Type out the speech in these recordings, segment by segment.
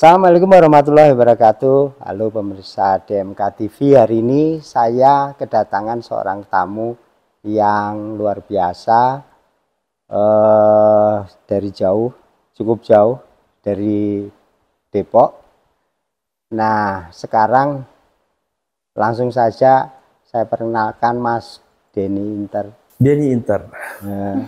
Assalamualaikum warahmatullahi wabarakatuh. Halo pemirsa DMK TV. Hari ini saya kedatangan seorang tamu yang luar biasa eh, dari jauh, cukup jauh dari Depok. Nah, sekarang langsung saja saya perkenalkan Mas Denny Inter. Denny Inter. Eh,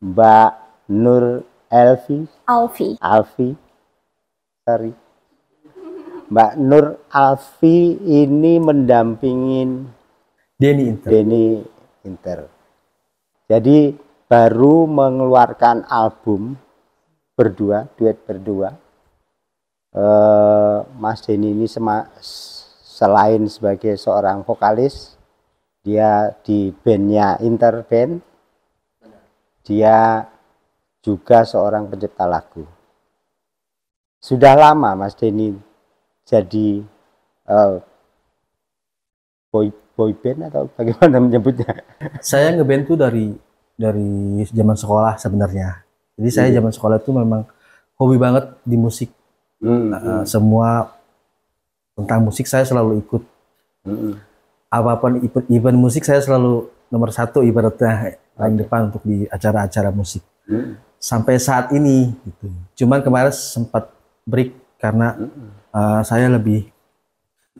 Mbak Nur Elvi. Alfi. Alfi hari. Mbak Nur Alfi ini mendampingin Denny Inter. Denny Inter. Jadi baru mengeluarkan album berdua, duet berdua. Eh, Mas Denny ini sema, selain sebagai seorang vokalis, dia di bandnya Inter Band, dia juga seorang pencipta lagu. Sudah lama Mas Denny jadi uh, boy boy band atau bagaimana menyebutnya? Saya ngeband tuh dari dari zaman sekolah sebenarnya. Jadi saya iya. zaman sekolah itu memang hobi banget di musik. Hmm. Uh, semua tentang musik saya selalu ikut. Hmm. Apapun event, event musik saya selalu nomor satu ibaratnya paling depan untuk di acara-acara musik. Hmm. Sampai saat ini gitu. Cuman kemarin sempat break karena uh, saya lebih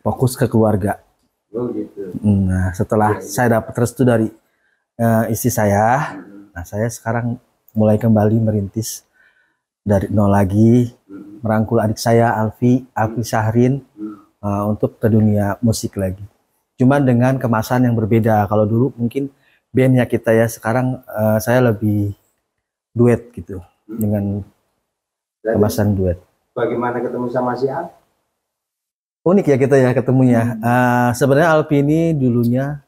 fokus ke keluarga. Oh gitu. Mm, nah setelah ya, ya. saya dapat restu dari uh, istri saya, hmm. nah saya sekarang mulai kembali merintis dari nol lagi, hmm. merangkul adik saya Alfi, Alfi mm-hmm. Syahrin hmm. uh, untuk ke dunia musik lagi. Cuman dengan kemasan yang berbeda. Kalau dulu mungkin bandnya kita ya, sekarang uh, saya lebih duet gitu hmm. dengan kemasan duet bagaimana ketemu sama si Al? Unik ya kita ya ketemunya. Hmm. Uh, sebenarnya Alpi ini dulunya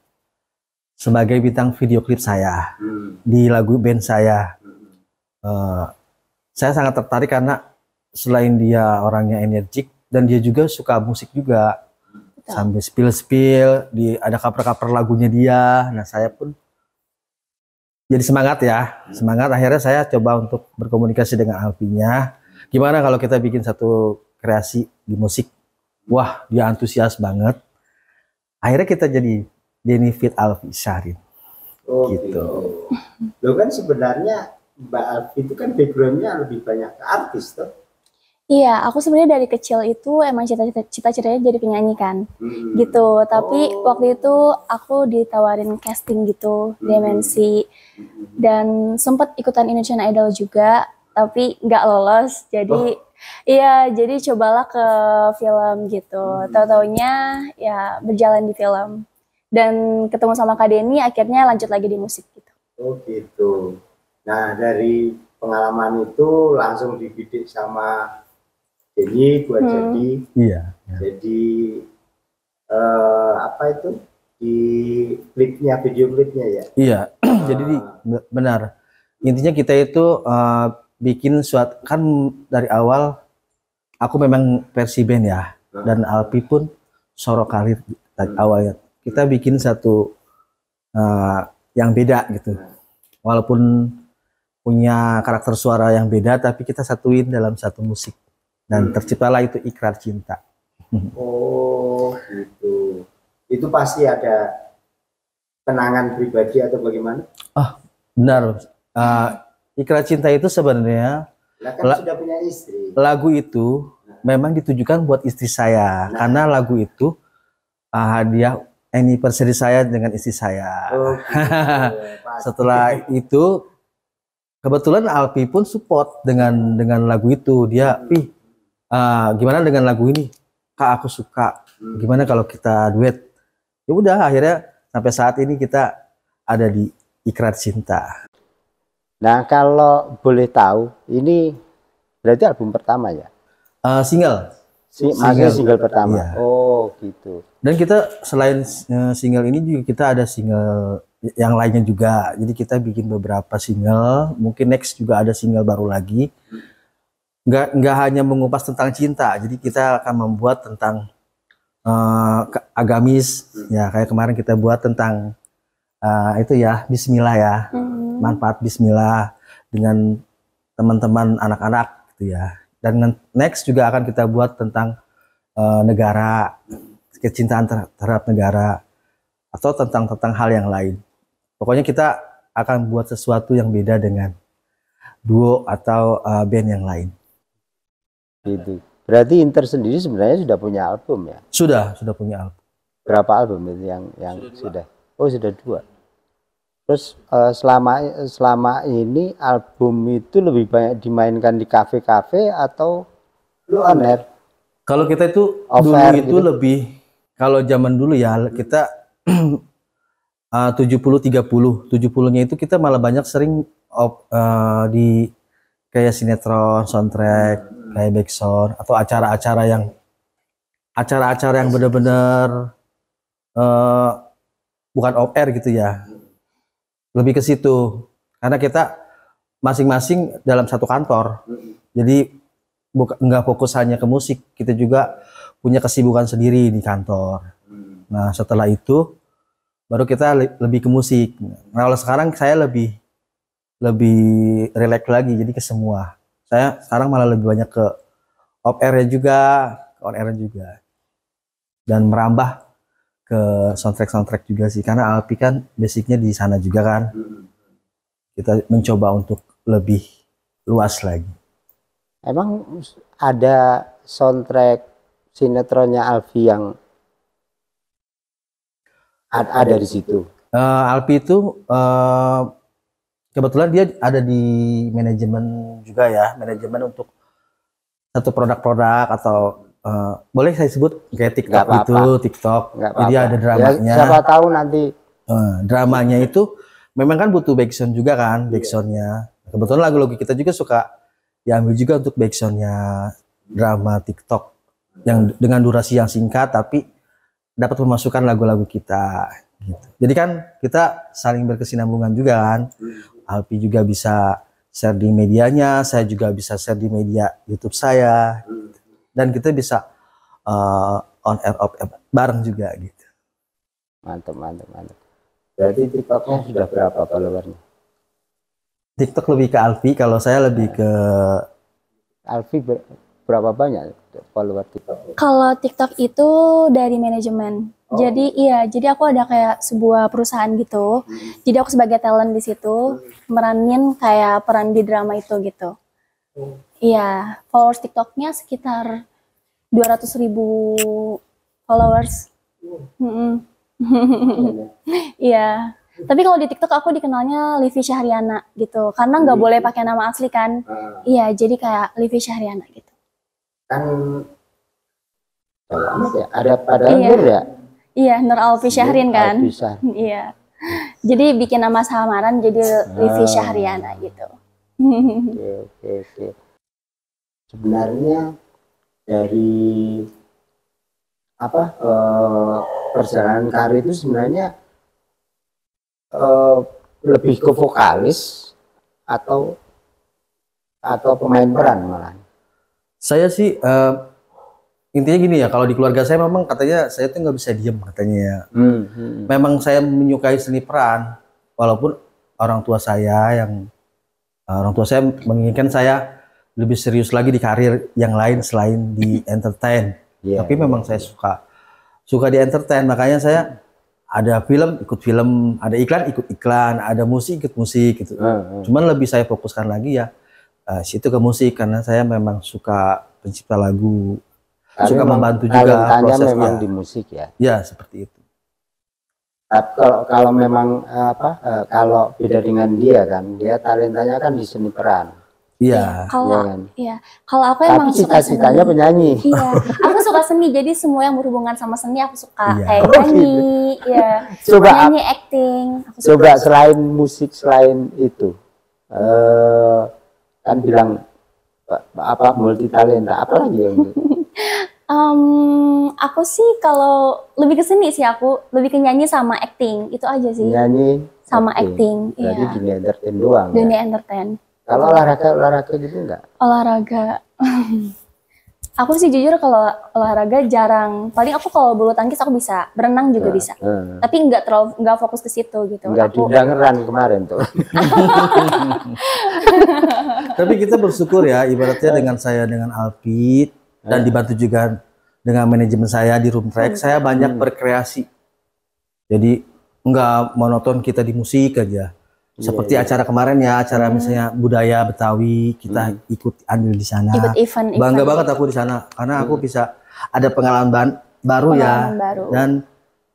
sebagai bintang video klip saya hmm. di lagu band saya. Hmm. Uh, saya sangat tertarik karena selain dia orangnya energik dan dia juga suka musik juga. Sambil spill-spill, di ada cover-cover lagunya dia. Nah, saya pun jadi semangat ya. Hmm. Semangat akhirnya saya coba untuk berkomunikasi dengan Alpinya Gimana kalau kita bikin satu kreasi di musik? Wah, dia antusias banget. Akhirnya kita jadi Benefit Alfi Syahrin. Oh, gitu. gitu. Lo kan sebenarnya Mbak Alfi itu kan backgroundnya lebih banyak ke artis tuh. Iya, aku sebenarnya dari kecil itu emang cita-citanya cita jadi penyanyi kan, hmm. gitu. Tapi oh. waktu itu aku ditawarin casting gitu hmm. dimensi, hmm. dan sempat ikutan Indonesian Idol juga tapi nggak lolos jadi oh. Iya, jadi cobalah ke film gitu. Hmm. Tahu-taunya ya berjalan di film dan ketemu sama Kak Denny akhirnya lanjut lagi di musik gitu. Oh gitu. Nah dari pengalaman itu langsung dibidik sama Denny buat hmm. jadi iya. iya. jadi uh, apa itu di klipnya video klipnya ya. Iya, uh. jadi ah. benar intinya kita itu uh, bikin suatu kan dari awal aku memang versi band ya nah. dan Alpi pun sorok karir hmm. awal awalnya kita bikin satu uh, yang beda gitu nah. walaupun punya karakter suara yang beda tapi kita satuin dalam satu musik dan hmm. terciptalah itu ikrar cinta oh gitu itu pasti ada kenangan pribadi atau bagaimana oh benar uh, Ikrar Cinta itu sebenarnya lah kan sudah punya istri. Lagu itu nah. memang ditujukan buat istri saya nah. karena lagu itu uh, hadiah anniversary saya dengan istri saya. Okay. Oh, gitu. Setelah itu kebetulan Alpi pun support dengan dengan lagu itu. Dia, hmm. "Pi, uh, gimana dengan lagu ini? Kak, aku suka. Hmm. Gimana kalau kita duet?" Ya udah akhirnya sampai saat ini kita ada di Ikrar Cinta. Nah, kalau boleh tahu, ini berarti album pertama ya? Uh, single. Si, single. single pertama. Iya. Oh, gitu. Dan kita selain eh, single ini juga kita ada single yang lainnya juga. Jadi kita bikin beberapa single, mungkin next juga ada single baru lagi. Enggak nggak hanya mengupas tentang cinta, jadi kita akan membuat tentang uh, agamis. Ya, kayak kemarin kita buat tentang Eh, itu ya Bismillah ya hmm. manfaat Bismillah dengan teman-teman anak-anak gitu ya dan next juga akan kita buat tentang uh, negara kecintaan ter terhadap negara atau tentang tentang hal yang lain pokoknya kita akan buat sesuatu yang beda dengan duo atau uh, band yang lain gitu Berarti Inter sendiri sebenarnya sudah punya album ya? Sudah, sudah punya album. Berapa album itu yang yang sudah? sudah? Oh, sudah dua. Terus uh, selama selama ini album itu lebih banyak dimainkan di kafe-kafe atau lu aner? Kalau kita itu Off dulu itu gitu. lebih kalau zaman dulu ya kita uh, 70 30. 70-nya itu kita malah banyak sering op, uh, di kayak sinetron, soundtrack, kayak backsound atau acara-acara yang acara-acara yang benar-benar uh, eh, bukan off air gitu ya lebih ke situ karena kita masing-masing dalam satu kantor jadi buka, nggak fokus hanya ke musik kita juga punya kesibukan sendiri di kantor nah setelah itu baru kita le lebih ke musik nah kalau sekarang saya lebih lebih relax lagi jadi ke semua saya sekarang malah lebih banyak ke off airnya juga ke on airnya juga dan merambah ke soundtrack soundtrack juga sih karena Alpi kan basicnya di sana juga kan kita mencoba untuk lebih luas lagi emang ada soundtrack sinetronnya Alfi yang ada, ada di situ uh, eh, Alpi itu uh, kebetulan dia ada di manajemen juga ya manajemen untuk satu produk-produk atau uh, boleh saya sebut kayak TikTok apa -apa. gitu, TikTok. apa-apa. Jadi ada ya, dramanya. Ya, siapa tahu nanti. Uh, dramanya itu memang kan butuh background juga kan, backsoundnya. Iya. Kebetulan lagu-lagu kita juga suka diambil juga untuk backsoundnya drama TikTok yang dengan durasi yang singkat tapi dapat memasukkan lagu-lagu kita. Gitu. Jadi kan kita saling berkesinambungan juga kan. Hmm. Alpi juga bisa share di medianya, saya juga bisa share di media YouTube saya dan kita bisa uh, on air off bareng juga gitu. Mantap, mantap, mantap. TikTok TikToknya sudah berapa followernya? TikTok lebih ke Alfi, kalau saya lebih ke Alfi ber berapa banyak follower TikTok? Kalau TikTok itu dari manajemen. Oh. Jadi iya, jadi aku ada kayak sebuah perusahaan gitu. Hmm. Jadi aku sebagai talent di situ meranin kayak peran di drama itu gitu. Iya, followers TikToknya sekitar 200 ribu followers. iya. Tapi kalau di TikTok aku dikenalnya Livi Syahriana gitu, karena nggak boleh pakai nama asli kan. Ah. Iya, jadi kayak Livi Syahriana gitu. Kan ya, ada pada iya. Nur ya? Iya, Nur Alfi Syahrin kan. Bisa. Iya. Jadi bikin nama samaran jadi Livi ah. Syahriana gitu oke oke oke sebenarnya dari apa uh, perjalanan karir itu sebenarnya uh, lebih ke vokalis atau atau pemain peran malah saya sih uh, intinya gini ya kalau di keluarga saya memang katanya saya tuh nggak bisa diem katanya ya hmm, hmm. memang saya menyukai seni peran walaupun orang tua saya yang Eh, orang tua saya menginginkan saya lebih serius lagi di karir yang lain selain di entertain. Yeah, Tapi iya, memang iya. saya suka suka di entertain, makanya saya ada film ikut film, ada iklan ikut iklan, ada musik ikut musik gitu. Uh, uh. Cuman lebih saya fokuskan lagi ya uh, situ ke musik karena saya memang suka pencipta lagu, ah, suka membantu juga prosesnya. memang ya. di musik ya. Ya, seperti itu kalau kalau memang eh, apa eh, kalau beda dengan dia kan dia talentanya kan di seni peran Iya. iya kalau iya kan? iya. Kalau aku Tapi emang cita suka seni. penyanyi. Iya. Aku suka seni, jadi semua yang berhubungan sama seni aku suka Ya. kayak oh, nyanyi, gitu. iya. Coba nyanyi acting. Aku suka coba suka. selain musik selain itu. Eh uh, kan bilang apa multi talenta, apa lagi yang Um, aku sih kalau lebih ke seni sih aku lebih ke nyanyi sama acting itu aja sih. Nyanyi sama acting. acting Berarti iya. dunia entertain doang. Dunia ya? entertain. Kalau olahraga olahraga gitu enggak? Olahraga. aku sih jujur kalau olahraga jarang. Paling aku kalau bulu tangkis aku bisa, berenang juga nah, bisa. Uh. Tapi enggak terlalu enggak fokus ke situ gitu. Enggak aku... didangeran kemarin tuh. Tapi kita bersyukur ya, ibaratnya dengan saya dengan Alpit dan iya. dibantu juga dengan manajemen saya di Room Track, hmm. saya banyak hmm. berkreasi. Jadi nggak monoton kita di musik aja. Iya, Seperti yeah, acara kemarin ya, acara hmm. misalnya budaya Betawi, kita hmm. ikut andil di sana. Ikut event, Bangga banget aku di sana karena hmm. aku iya. bisa ada pengalaman baru ya. pengalaman ya baru. dan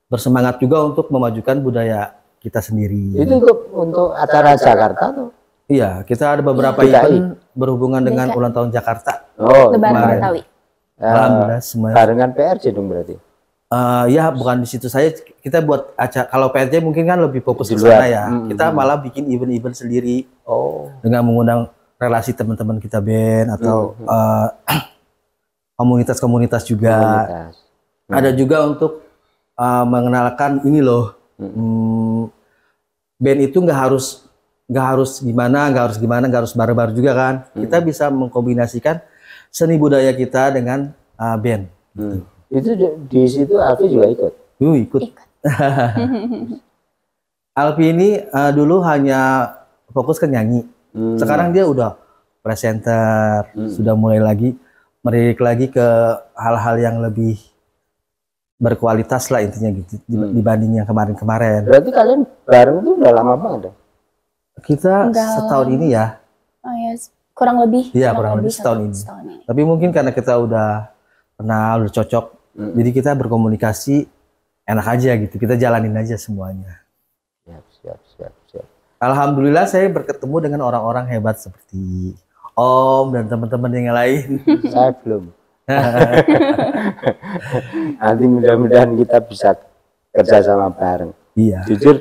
bersemangat juga untuk memajukan budaya kita sendiri. Itu untuk, untuk acara Jakarta tuh. Iya, kita ada beberapa event berhubungan dengan Betawi. ulang tahun Jakarta. Oh, Lebaran Betawi. Alhamdulillah eh, semuanya. barengan PRJ dong berarti uh, ya bukan di situ saya kita buat acara kalau PRJ mungkin kan lebih fokus di sana ya hmm. kita malah bikin event-event sendiri oh dengan mengundang relasi teman-teman kita band atau mm-hmm. eh, komunitas-komunitas -hmm. uh, juga komunitas. -hmm. ada juga untuk uh, mengenalkan ini loh -hmm. hmm, band itu nggak harus nggak harus gimana nggak harus gimana nggak harus bare-bare juga kan kita bisa mengkombinasikan seni budaya kita dengan uh, band. Gitu. Hmm. Itu di, di situ Alfi juga ikut. Uh, ikut. ikut. Alfi ini uh, dulu hanya fokus ke nyanyi. Hmm. Sekarang dia udah presenter, hmm. sudah mulai lagi merilik lagi ke hal-hal yang lebih berkualitas lah intinya gitu hmm. dibanding yang kemarin-kemarin. Berarti kalian bareng tuh udah lama banget ya? Kita Enggak setahun ini ya. Oh ya, kurang lebih iya kurang, kurang lebih, lebih setahun, ini. setahun ini tapi mungkin karena kita udah kenal udah cocok hmm. jadi kita berkomunikasi enak aja gitu kita jalanin aja semuanya siap siap siap siap alhamdulillah saya berketemu dengan orang-orang hebat seperti Om dan teman-teman yang lain saya belum nanti mudah-mudahan kita bisa kerja sama bareng iya jujur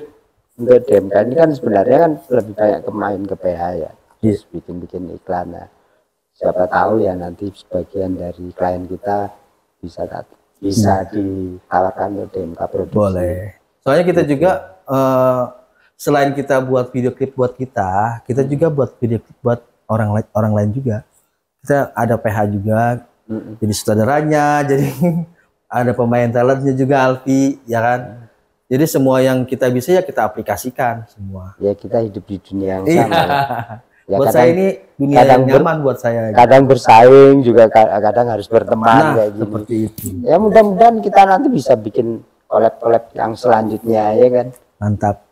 untuk DMK ini kan sebenarnya kan lebih kayak kemain ke PH ya bisnis bikin-bikin iklan ya. Siapa tahu ya nanti sebagian dari klien kita bisa bisa nah. ditawarkan ke DMK produksi. Boleh. Soalnya kita gitu. juga uh, selain kita buat video klip buat kita, kita hmm. juga buat video klip buat orang lain orang lain juga. Kita ada PH juga, hmm. jadi sutradaranya, jadi ada pemain talentnya juga Alfi, ya kan? Hmm. Jadi semua yang kita bisa ya kita aplikasikan semua. Ya kita hidup di dunia yang iya. sama. ya. Ya, buat kadang, saya ini dunia kadang yang nyaman ber, buat saya. Kadang bersaing juga kadang harus berteman nah, kayak gini. Seperti itu. Ya mudah-mudahan kita nanti bisa bikin collab-collab yang selanjutnya ya kan. Mantap.